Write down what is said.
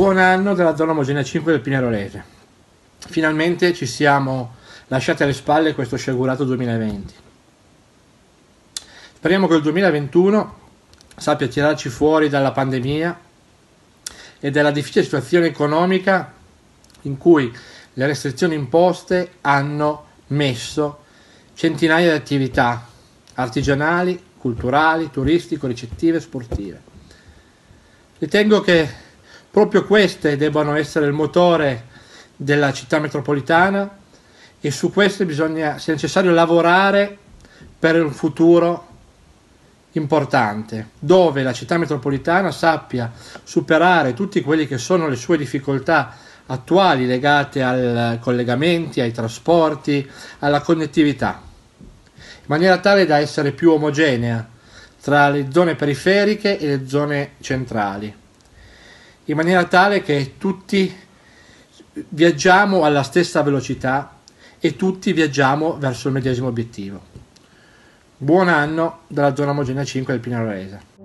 buon anno della zona omogenea 5 del Pinerolese. Finalmente ci siamo lasciati alle spalle questo sciagurato 2020. Speriamo che il 2021 sappia tirarci fuori dalla pandemia e dalla difficile situazione economica in cui le restrizioni imposte hanno messo centinaia di attività artigianali, culturali, turistico, ricettive, sportive. Ritengo che proprio queste debbano essere il motore della città metropolitana e su queste bisogna, se necessario, lavorare per un futuro importante, dove la città metropolitana sappia superare tutte quelle che sono le sue difficoltà attuali legate ai collegamenti, ai trasporti, alla connettività, in maniera tale da essere più omogenea tra le zone periferiche e le zone centrali in maniera tale che tutti viaggiamo alla stessa velocità e tutti viaggiamo verso il medesimo obiettivo. Buon anno dalla zona omogenea 5 del Pinarolese.